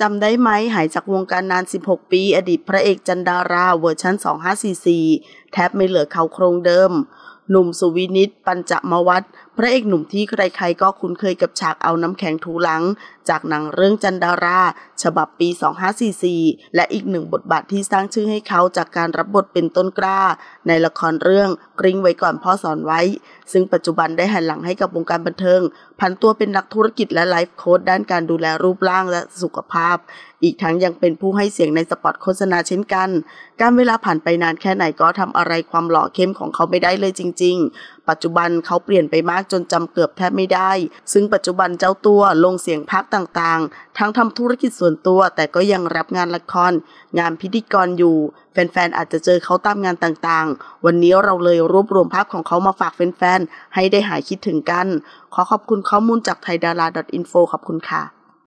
จำได้ไหมหายจากวงการนาน 16 ปี อดีตพระเอกจันดารา เวอร์ชัน2544แทบไม่เหลือเขาโครงเดิมหนุ่มสุวินิตปัญจมวัตรพระเอกหนุ่มที่ใครๆก็คุ้นเคยกับฉากเอาน้ำแข็งถูหลัง จากหนังเรื่องจันดารา ฉบับปี 2544 และอีกหนึ่งบทบาทที่สร้างชื่อให้เขาจากการรับบทเป็นต้นกล้า ในละครเรื่อง กริ้งไว้ก่อนพ่อสอนไว้ ซึ่งปัจจุบันได้หันหลังให้กับวงการบันเทิง พันตัวเป็นนักธุรกิจและไลฟ์โค้ดด้านการดูแลรูปร่างและสุขภาพ อีกทั้งยังเป็นผู้ให้เสียงในสปอตโฆษณาเช่นกัน การเวลาผ่านไปนานแค่ไหนก็ทำอะไรความหล่อเข้มของเขาไม่ได้เลยจริงจริงปัจจุบันเขาเปลี่ยนไปมากจนจำเกือบแทบไม่ได้ ซึ่งปัจจุบันเจ้าตัวลงเสียงพักต่างๆ ทั้งทำธุรกิจส่วนตัว แต่ก็ยังรับงานละคร งานพิธีกรอยู่ แฟนๆอาจจะเจอเขาตามงานต่างๆ วันนี้เราเลยรวบรวมภาพของเขามาฝากแฟนๆ ให้ได้หายคิดถึงกัน ขอขอบคุณข้อมูลจากไทยดารา .info ขอบคุณค่ะ